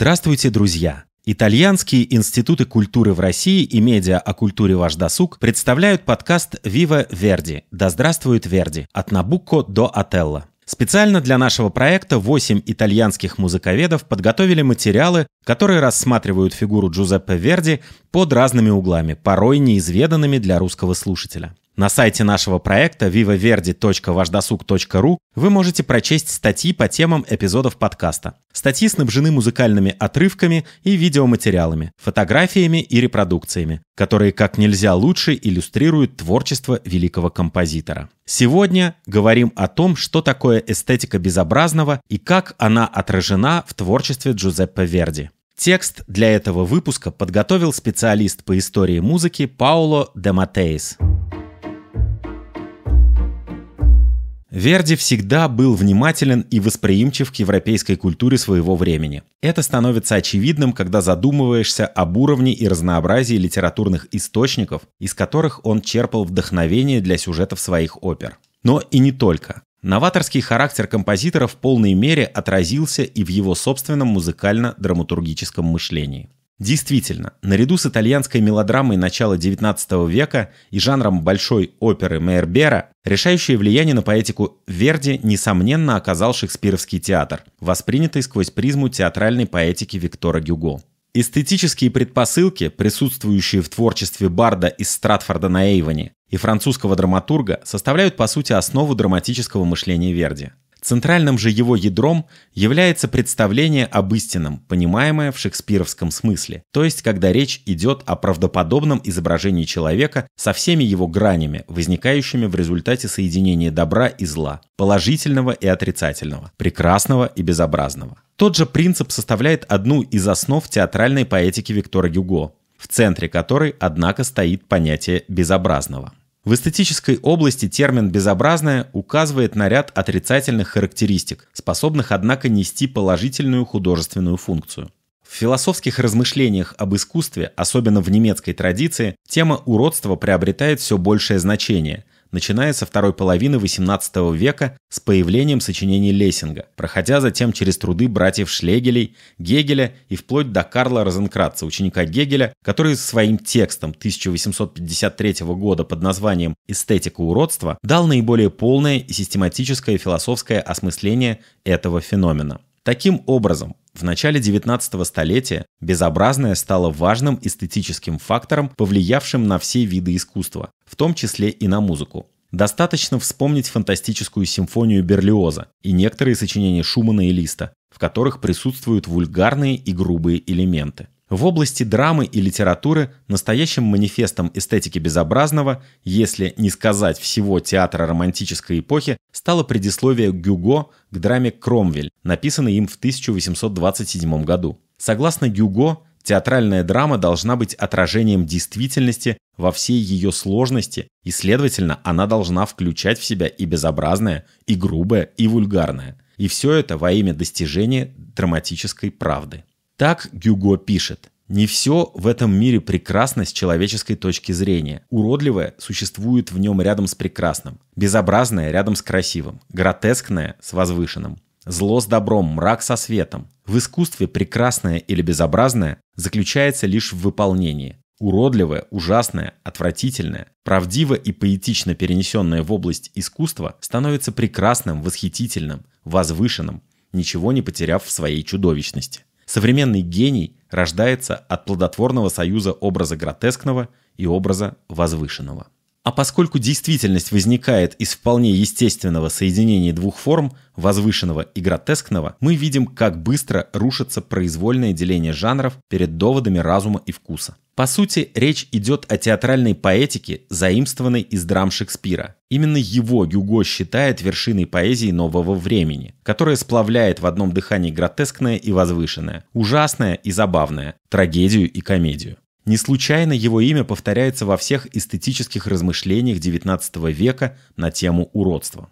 Здравствуйте, друзья! Итальянские институты культуры в России и медиа о культуре «Ваш досуг» представляют подкаст «Вива Верди» «Да здравствует Верди» от Набукко до Отелло. Специально для нашего проекта 8 итальянских музыковедов подготовили материалы, которые рассматривают фигуру Джузеппе Верди под разными углами, порой неизведанными для русского слушателя. На сайте нашего проекта vivaverdi.vajdarsuk.ru вы можете прочесть статьи по темам эпизодов подкаста. Статьи снабжены музыкальными отрывками и видеоматериалами, фотографиями и репродукциями, которые как нельзя лучше иллюстрируют творчество великого композитора. Сегодня говорим о том, что такое эстетика безобразного и как она отражена в творчестве Джузеппе Верди. Текст для этого выпуска подготовил специалист по истории музыки Пауло де Матеис. Верди всегда был внимателен и восприимчив к европейской культуре своего времени. Это становится очевидным, когда задумываешься об уровне и разнообразии литературных источников, из которых он черпал вдохновение для сюжетов своих опер. Но и не только. Новаторский характер композитора в полной мере отразился и в его собственном музыкально-драматургическом мышлении. Действительно, наряду с итальянской мелодрамой начала XIX века и жанром большой оперы Мейербера, решающее влияние на поэтику Верди, несомненно, оказал шекспировский театр, воспринятый сквозь призму театральной поэтики Виктора Гюго. Эстетические предпосылки, присутствующие в творчестве Барда из Стратфорда на Эйвоне и французского драматурга, составляют по сути основу драматического мышления Верди. Центральным же его ядром является представление об истинном, понимаемое в шекспировском смысле, то есть когда речь идет о правдоподобном изображении человека со всеми его гранями, возникающими в результате соединения добра и зла, положительного и отрицательного, прекрасного и безобразного. Тот же принцип составляет одну из основ театральной поэтики Виктора Гюго, в центре которой, однако, стоит понятие безобразного. В эстетической области термин «безобразное» указывает на ряд отрицательных характеристик, способных, однако, нести положительную художественную функцию. В философских размышлениях об искусстве, особенно в немецкой традиции, тема уродства приобретает все большее значение – начиная со второй половины XVIII века с появлением сочинений Лессинга, проходя затем через труды братьев Шлегелей, Гегеля и вплоть до Карла Розенкратца, ученика Гегеля, который своим текстом 1853 года под названием «Эстетика уродства» дал наиболее полное и систематическое философское осмысление этого феномена. Таким образом, в начале 19 столетия безобразное стало важным эстетическим фактором, повлиявшим на все виды искусства, в том числе и на музыку. Достаточно вспомнить фантастическую симфонию Берлиоза и некоторые сочинения Шумана и Листа, в которых присутствуют вульгарные и грубые элементы. В области драмы и литературы настоящим манифестом эстетики безобразного, если не сказать всего театра романтической эпохи, стало предисловие Гюго к драме «Кромвель», написанной им в 1827 году. Согласно Гюго, театральная драма должна быть отражением действительности во всей ее сложности, и, следовательно, она должна включать в себя и безобразное, и грубое, и вульгарное. И все это во имя достижения драматической правды. Так Гюго пишет. Не все в этом мире прекрасно с человеческой точки зрения. Уродливое существует в нем рядом с прекрасным. Безобразное рядом с красивым. Гротескное с возвышенным. Зло с добром, мрак со светом. В искусстве прекрасное или безобразное заключается лишь в выполнении. Уродливое, ужасное, отвратительное, правдиво и поэтично перенесенное в область искусства становится прекрасным, восхитительным, возвышенным, ничего не потеряв в своей чудовищности. Современный гений рождается от плодотворного союза образа гротескного и образа возвышенного. А поскольку действительность возникает из вполне естественного соединения двух форм, возвышенного и гротескного, мы видим, как быстро рушится произвольное деление жанров перед доводами разума и вкуса. По сути, речь идет о театральной поэтике, заимствованной из драм Шекспира. Именно его Гюго считает вершиной поэзии нового времени, которая сплавляет в одном дыхании гротескное и возвышенное, ужасное и забавное, трагедию и комедию. Не случайно его имя повторяется во всех эстетических размышлениях XIX века на тему уродства.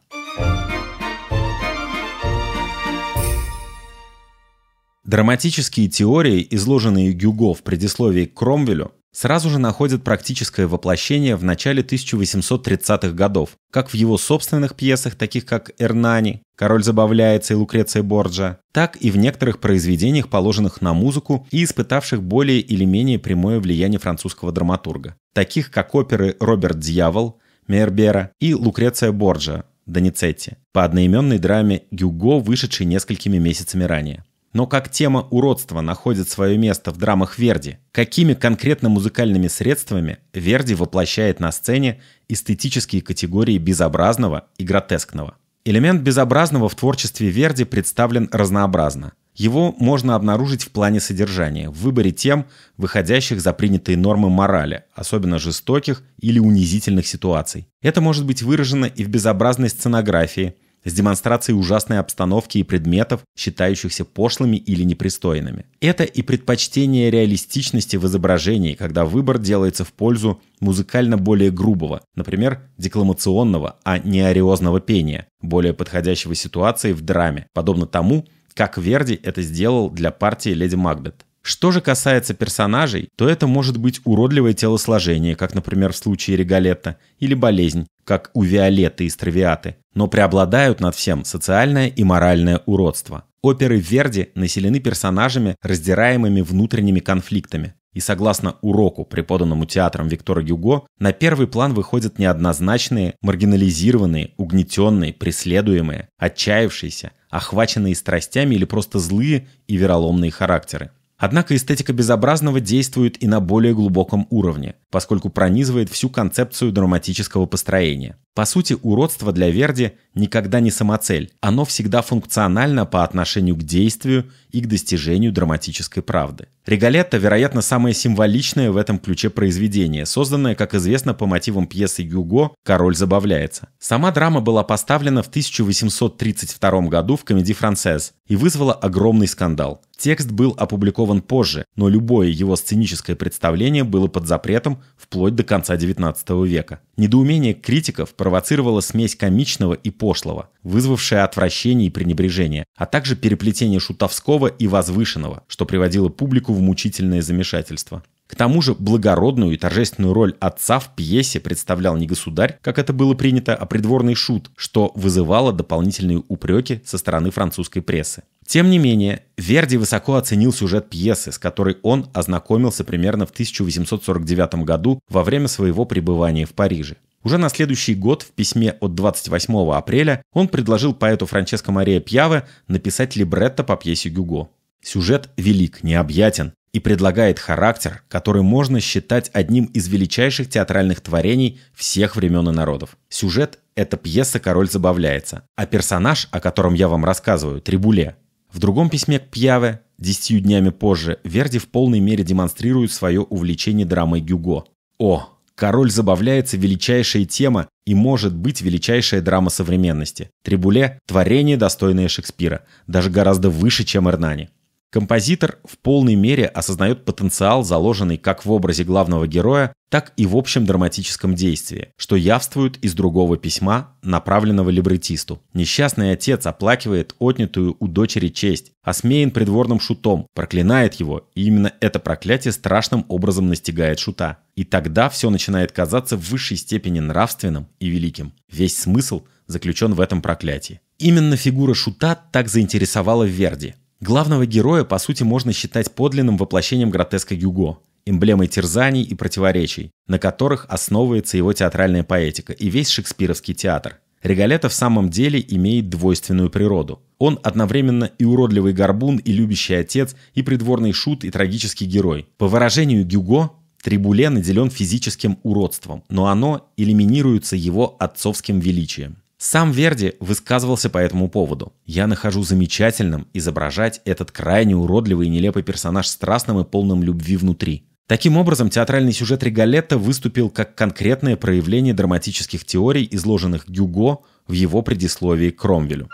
Драматические теории, изложенные Гюго в предисловии к Кромвелю, сразу же находит практическое воплощение в начале 1830-х годов, как в его собственных пьесах, таких как «Эрнани», «Король забавляется» и «Лукреция Борджа», так и в некоторых произведениях, положенных на музыку и испытавших более или менее прямое влияние французского драматурга, таких как оперы «Роберт Дьявол», Мейербера и «Лукреция Борджа» Доницетти по одноименной драме «Гюго», вышедшей несколькими месяцами ранее. Но как тема уродства находит свое место в драмах Верди, какими конкретно музыкальными средствами Верди воплощает на сцене эстетические категории безобразного и гротескного? Элемент безобразного в творчестве Верди представлен разнообразно. Его можно обнаружить в плане содержания, в выборе тем, выходящих за принятые нормы морали, особенно жестоких или унизительных ситуаций. Это может быть выражено и в безобразной сценографии – с демонстрацией ужасной обстановки и предметов, считающихся пошлыми или непристойными. Это и предпочтение реалистичности в изображении, когда выбор делается в пользу музыкально более грубого, например, декламационного, а не ариозного пения, более подходящего ситуации в драме, подобно тому, как Верди это сделал для партии «Леди Макбет». Что же касается персонажей, то это может быть уродливое телосложение, как, например, в случае Регалетта, или болезнь, как у Виолетты и Травиаты, но преобладают над всем социальное и моральное уродство. Оперы Верди населены персонажами, раздираемыми внутренними конфликтами. И согласно уроку, преподанному театром Виктора Гюго, на первый план выходят неоднозначные, маргинализированные, угнетенные, преследуемые, отчаявшиеся, охваченные страстями или просто злые и вероломные характеры. Однако эстетика безобразного действует и на более глубоком уровне, поскольку пронизывает всю концепцию драматического построения. По сути, уродство для Верди никогда не самоцель, оно всегда функционально по отношению к действию и к достижению драматической правды. «Ригалетто», вероятно, самое символичное в этом ключе произведение, созданное, как известно, по мотивам пьесы Гюго «Король забавляется». Сама драма была поставлена в 1832 году в комедии «Францез» и вызвала огромный скандал. Текст был опубликован позже, но любое его сценическое представление было под запретом вплоть до конца XIX века. Недоумение критиков – спровоцировала смесь комичного и пошлого, вызвавшая отвращение и пренебрежение, а также переплетение шутовского и возвышенного, что приводило публику в мучительное замешательство. К тому же благородную и торжественную роль отца в пьесе представлял не государь, как это было принято, а придворный шут, что вызывало дополнительные упреки со стороны французской прессы. Тем не менее, Верди высоко оценил сюжет пьесы, с которой он ознакомился примерно в 1849 году во время своего пребывания в Париже. Уже на следующий год в письме от 28 апреля он предложил поэту Франческо Мария Пьяве написать либретто по пьесе Гюго. Сюжет велик, необъятен и предлагает характер, который можно считать одним из величайших театральных творений всех времен и народов. Сюжет – это пьеса «Король забавляется», а персонаж, о котором я вам рассказываю, Трибуле. В другом письме к Пьяве, десятью днями позже, Верди в полной мере демонстрирует свое увлечение драмой Гюго. О, Король забавляется величайшая тема и может быть величайшая драма современности. Трибуле – творение, достойное Шекспира, даже гораздо выше, чем Эрнани. Композитор в полной мере осознает потенциал, заложенный как в образе главного героя, так и в общем драматическом действии, что явствует из другого письма, направленного либретисту. Несчастный отец оплакивает отнятую у дочери честь, осмеян придворным шутом, проклинает его, и именно это проклятие страшным образом настигает шута. И тогда все начинает казаться в высшей степени нравственным и великим. Весь смысл заключен в этом проклятии. Именно фигура шута так заинтересовала Верди – Главного героя, по сути, можно считать подлинным воплощением гротеска Гюго, эмблемой терзаний и противоречий, на которых основывается его театральная поэтика и весь шекспировский театр. Регалета в самом деле имеет двойственную природу. Он одновременно и уродливый горбун, и любящий отец, и придворный шут, и трагический герой. По выражению Гюго, Трибуле наделен физическим уродством, но оно элиминируется его отцовским величием. Сам Верди высказывался по этому поводу. «Я нахожу замечательным изображать этот крайне уродливый и нелепый персонаж страстным и полным любви внутри». Таким образом, театральный сюжет Риголетто выступил как конкретное проявление драматических теорий, изложенных Гюго в его предисловии к Кромвелю.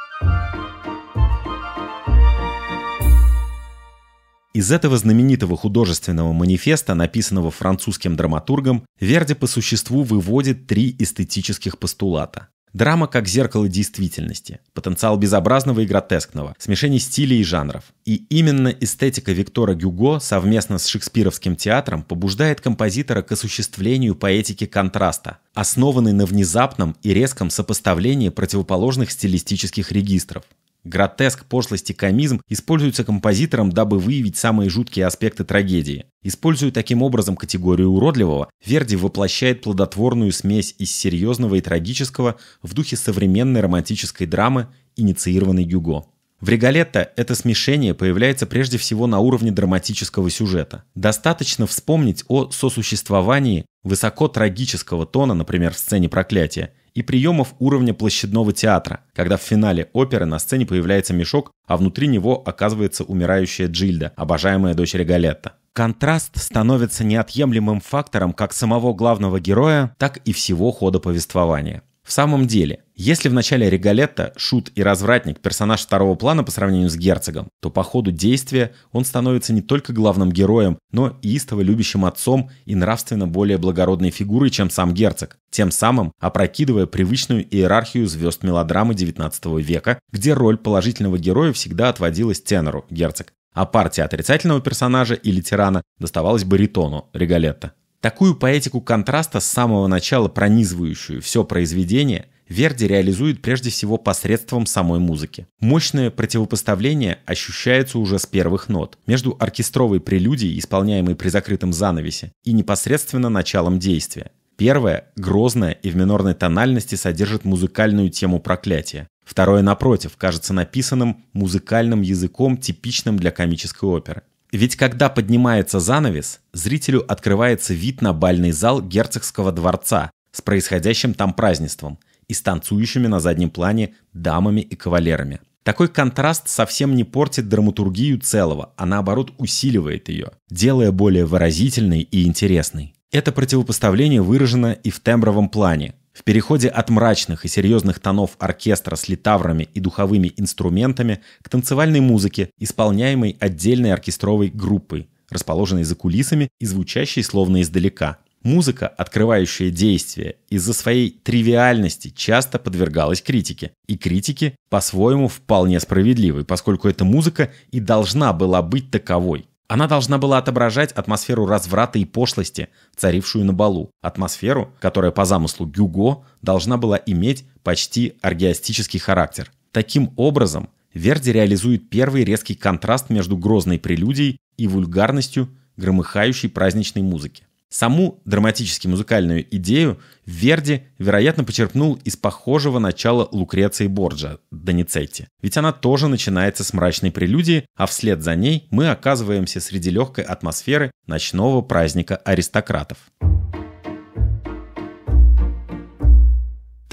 Из этого знаменитого художественного манифеста, написанного французским драматургом, Верди по существу выводит три эстетических постулата. Драма как зеркало действительности, потенциал безобразного и гротескного, смешение стилей и жанров. И именно эстетика Виктора Гюго совместно с шекспировским театром побуждает композитора к осуществлению поэтики контраста, основанной на внезапном и резком сопоставлении противоположных стилистических регистров. Гротеск, пошлость и комизм используются композитором, дабы выявить самые жуткие аспекты трагедии. Используя таким образом категорию уродливого, Верди воплощает плодотворную смесь из серьезного и трагического в духе современной романтической драмы, инициированной Гюго. В «Регалетто» это смешение появляется прежде всего на уровне драматического сюжета. Достаточно вспомнить о сосуществовании высоко трагического тона, например, в сцене проклятия, и приемов уровня площадного театра, когда в финале оперы на сцене появляется мешок, а внутри него оказывается умирающая Джильда, обожаемая дочь Регалетта. Контраст становится неотъемлемым фактором как самого главного героя, так и всего хода повествования. В самом деле, если в начале Регалетта Шут и Развратник – персонаж второго плана по сравнению с герцогом, то по ходу действия он становится не только главным героем, но и истово любящим отцом и нравственно более благородной фигурой, чем сам герцог, тем самым опрокидывая привычную иерархию звезд мелодрамы XIX века, где роль положительного героя всегда отводилась тенору – герцог, а партия отрицательного персонажа или тирана доставалась баритону – Регалетта. Такую поэтику контраста с самого начала пронизывающую все произведение Верди реализует прежде всего посредством самой музыки. Мощное противопоставление ощущается уже с первых нот, между оркестровой прелюдией, исполняемой при закрытом занавесе, и непосредственно началом действия. Первое, грозное и в минорной тональности содержит музыкальную тему проклятия. Второе, напротив, кажется написанным музыкальным языком, типичным для комической оперы. Ведь когда поднимается занавес, зрителю открывается вид на бальный зал герцогского дворца с происходящим там празднеством – и с танцующими на заднем плане дамами и кавалерами. Такой контраст совсем не портит драматургию целого, а наоборот усиливает ее, делая более выразительной и интересной. Это противопоставление выражено и в тембровом плане. В переходе от мрачных и серьезных тонов оркестра с литаврами и духовыми инструментами к танцевальной музыке, исполняемой отдельной оркестровой группой, расположенной за кулисами и звучащей словно издалека – Музыка, открывающая действие, из-за своей тривиальности часто подвергалась критике. И критике, по-своему, вполне справедливой, поскольку эта музыка и должна была быть таковой. Она должна была отображать атмосферу разврата и пошлости, царившую на балу. Атмосферу, которая по замыслу Гюго должна была иметь почти аргиастический характер. Таким образом, Верди реализует первый резкий контраст между грозной прелюдией и вульгарностью громыхающей праздничной музыки. Саму драматически-музыкальную идею Верди, вероятно, почерпнул из похожего начала Лукреции Борджа, Доницетти. Ведь она тоже начинается с мрачной прелюдии, а вслед за ней мы оказываемся среди легкой атмосферы ночного праздника аристократов.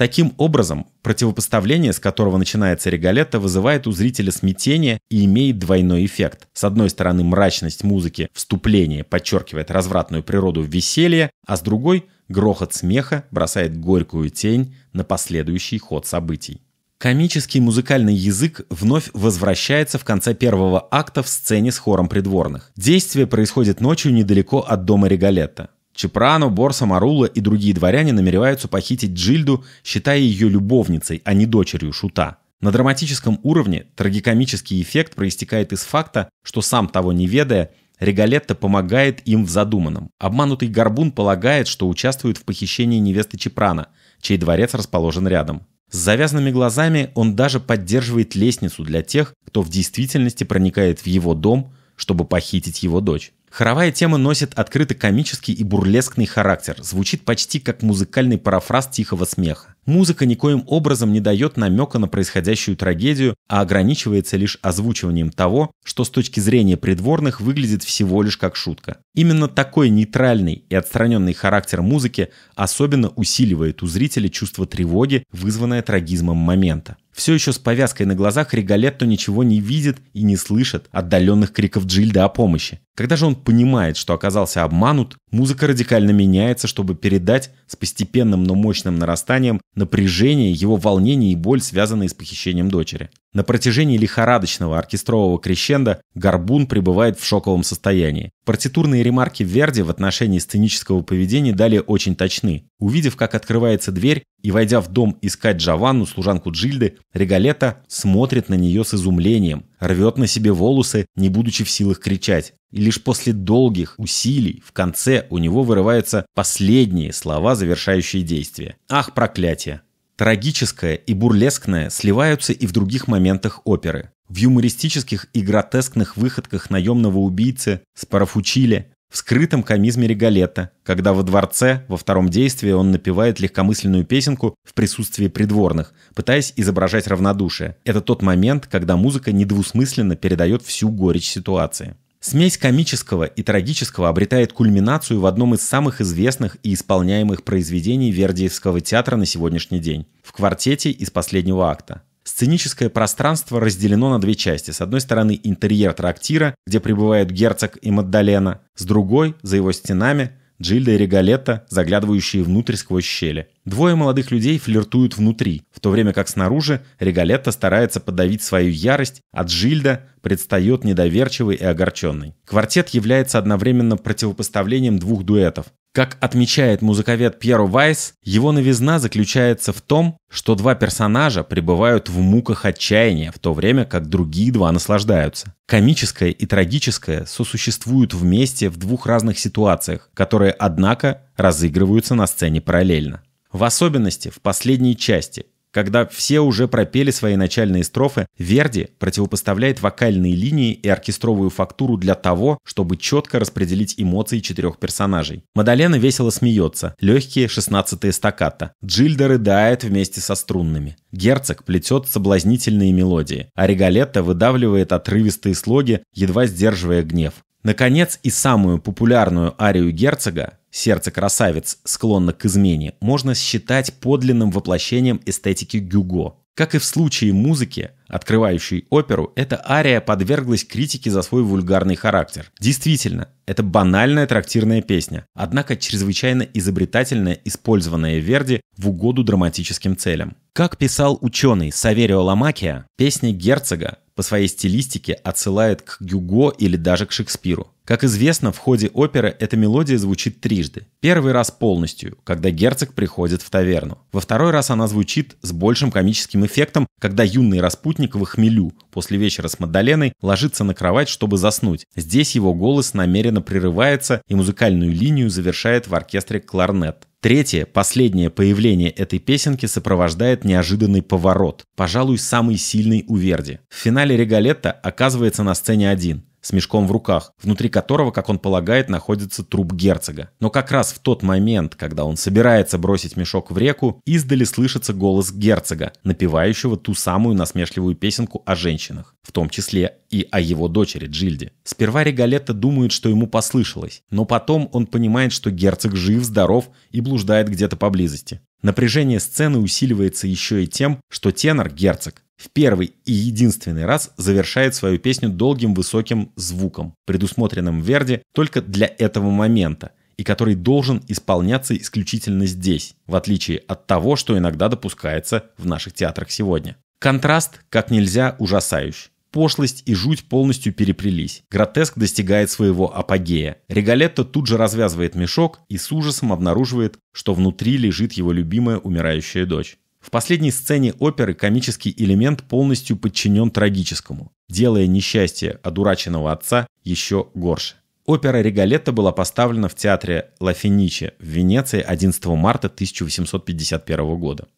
Таким образом, противопоставление, с которого начинается Регалетто, вызывает у зрителя смятение и имеет двойной эффект. С одной стороны, мрачность музыки «Вступление» подчеркивает развратную природу веселья, а с другой – грохот смеха бросает горькую тень на последующий ход событий. Комический музыкальный язык вновь возвращается в конце первого акта в сцене с хором придворных. Действие происходит ночью недалеко от дома Регалетта. Чепрано, Борса, Марула и другие дворяне намереваются похитить Джильду, считая ее любовницей, а не дочерью Шута. На драматическом уровне трагикомический эффект проистекает из факта, что сам того не ведая, Регалетто помогает им в задуманном. Обманутый Горбун полагает, что участвует в похищении невесты Чепрана, чей дворец расположен рядом. С завязанными глазами он даже поддерживает лестницу для тех, кто в действительности проникает в его дом, чтобы похитить его дочь. Хоровая тема носит открыто комический и бурлескный характер, звучит почти как музыкальный парафраз тихого смеха. Музыка никоим образом не дает намека на происходящую трагедию, а ограничивается лишь озвучиванием того, что с точки зрения придворных выглядит всего лишь как шутка. Именно такой нейтральный и отстраненный характер музыки особенно усиливает у зрителя чувство тревоги, вызванное трагизмом момента все еще с повязкой на глазах Риголетто ничего не видит и не слышит отдаленных криков Джильда о помощи. Когда же он понимает, что оказался обманут, музыка радикально меняется, чтобы передать с постепенным, но мощным нарастанием напряжение, его волнение и боль, связанные с похищением дочери. На протяжении лихорадочного оркестрового крещенда Горбун пребывает в шоковом состоянии. Партитурные ремарки Верди в отношении сценического поведения дали очень точны. Увидев, как открывается дверь и, войдя в дом искать Джованну, служанку Джильды, Регалета смотрит на нее с изумлением, рвет на себе волосы, не будучи в силах кричать. И лишь после долгих усилий в конце у него вырываются последние слова, завершающие действие. «Ах, проклятие! Трагическое и бурлескное сливаются и в других моментах оперы. В юмористических и гротескных выходках наемного убийцы с парафучили, в скрытом комизме Регалета, когда во дворце во втором действии он напевает легкомысленную песенку в присутствии придворных, пытаясь изображать равнодушие. Это тот момент, когда музыка недвусмысленно передает всю горечь ситуации. Смесь комического и трагического обретает кульминацию в одном из самых известных и исполняемых произведений Вердиевского театра на сегодняшний день – в квартете из последнего акта. Сценическое пространство разделено на две части. С одной стороны интерьер трактира, где пребывают герцог и Маддалена, с другой, за его стенами, Джильда и Регалетта, заглядывающие внутрь сквозь щели. Двое молодых людей флиртуют внутри, в то время как снаружи Регалетта старается подавить свою ярость, а Джильда предстает недоверчивой и огорченной. Квартет является одновременно противопоставлением двух дуэтов. Как отмечает музыковед Пьеро Вайс, его новизна заключается в том, что два персонажа пребывают в муках отчаяния, в то время как другие два наслаждаются. Комическое и трагическое сосуществуют вместе в двух разных ситуациях, которые, однако, разыгрываются на сцене параллельно. В особенности в последней части, когда все уже пропели свои начальные строфы, Верди противопоставляет вокальные линии и оркестровую фактуру для того, чтобы четко распределить эмоции четырех персонажей. Мадалена весело смеется, легкие 16-е стаккато. Джильда рыдает вместе со струнными. Герцог плетет соблазнительные мелодии, а Регалетта выдавливает отрывистые слоги, едва сдерживая гнев. Наконец, и самую популярную арию герцога «Сердце красавец склонно к измене» можно считать подлинным воплощением эстетики Гюго. Как и в случае музыки, открывающей оперу, эта ария подверглась критике за свой вульгарный характер. Действительно, это банальная трактирная песня, однако чрезвычайно изобретательная, использованная Верди в угоду драматическим целям. Как писал ученый Саверио Ламакия, песня герцога по своей стилистике отсылает к Гюго или даже к Шекспиру. Как известно, в ходе оперы эта мелодия звучит трижды. Первый раз полностью, когда герцог приходит в таверну. Во второй раз она звучит с большим комическим эффектом, когда юный распутник в хмелю после вечера с Мадаленой ложится на кровать, чтобы заснуть. Здесь его голос намеренно прерывается и музыкальную линию завершает в оркестре кларнет. Третье, последнее появление этой песенки сопровождает неожиданный поворот, пожалуй, самый сильный у Верди. В финале «Регалетта» оказывается на сцене один с мешком в руках, внутри которого, как он полагает, находится труп герцога. Но как раз в тот момент, когда он собирается бросить мешок в реку, издали слышится голос герцога, напевающего ту самую насмешливую песенку о женщинах, в том числе и о его дочери Джильде. Сперва Регалетта думает, что ему послышалось, но потом он понимает, что герцог жив, здоров и блуждает где-то поблизости. Напряжение сцены усиливается еще и тем, что тенор, герцог, в первый и единственный раз завершает свою песню долгим высоким звуком, предусмотренным Верди только для этого момента, и который должен исполняться исключительно здесь, в отличие от того, что иногда допускается в наших театрах сегодня. Контраст как нельзя ужасающий. Пошлость и жуть полностью переплелись. Гротеск достигает своего апогея. Регалетто тут же развязывает мешок и с ужасом обнаруживает, что внутри лежит его любимая умирающая дочь. В последней сцене оперы комический элемент полностью подчинен трагическому, делая несчастье одураченного отца еще горше. Опера «Ригалетто» была поставлена в театре Ла Финиче в Венеции 11 марта 1851 года.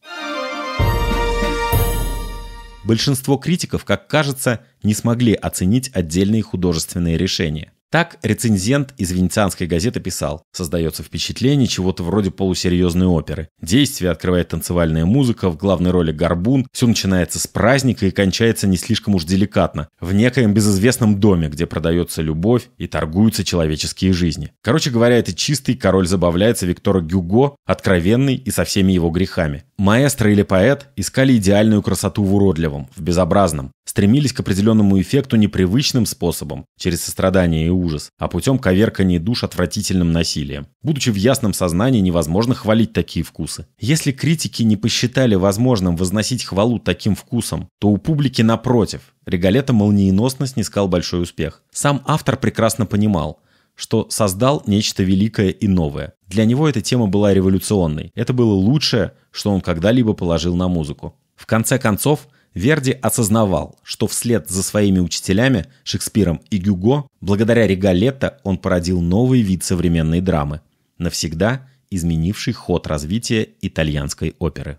Большинство критиков, как кажется, не смогли оценить отдельные художественные решения. Так рецензент из венецианской газеты писал, создается впечатление чего-то вроде полусерьезной оперы. Действие открывает танцевальная музыка, в главной роли горбун, все начинается с праздника и кончается не слишком уж деликатно, в некоем безызвестном доме, где продается любовь и торгуются человеческие жизни. Короче говоря, это чистый король забавляется Виктора Гюго, откровенный и со всеми его грехами. Маэстро или поэт искали идеальную красоту в уродливом, в безобразном, стремились к определенному эффекту непривычным способом, через сострадание и ужас, а путем коверкания душ отвратительным насилием. Будучи в ясном сознании, невозможно хвалить такие вкусы. Если критики не посчитали возможным возносить хвалу таким вкусом, то у публики напротив. Регалета молниеносно снискал большой успех. Сам автор прекрасно понимал, что создал нечто великое и новое. Для него эта тема была революционной. Это было лучшее, что он когда-либо положил на музыку. В конце концов, Верди осознавал, что вслед за своими учителями Шекспиром и Гюго, благодаря Регалетто он породил новый вид современной драмы, навсегда изменивший ход развития итальянской оперы.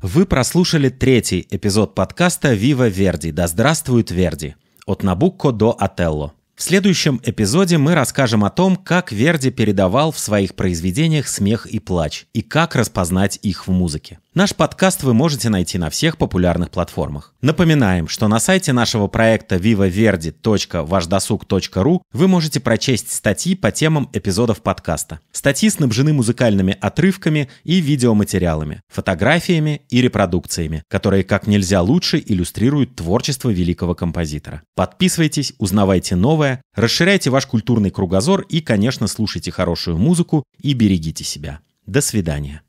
Вы прослушали третий эпизод подкаста «Вива Верди. Да здравствует Верди!» От Набукко до Отелло. В следующем эпизоде мы расскажем о том, как Верди передавал в своих произведениях смех и плач, и как распознать их в музыке. Наш подкаст вы можете найти на всех популярных платформах. Напоминаем, что на сайте нашего проекта vivaverdi.вашдосуг.ру вы можете прочесть статьи по темам эпизодов подкаста. Статьи снабжены музыкальными отрывками и видеоматериалами, фотографиями и репродукциями, которые как нельзя лучше иллюстрируют творчество великого композитора. Подписывайтесь, узнавайте новое, расширяйте ваш культурный кругозор и, конечно, слушайте хорошую музыку и берегите себя. До свидания.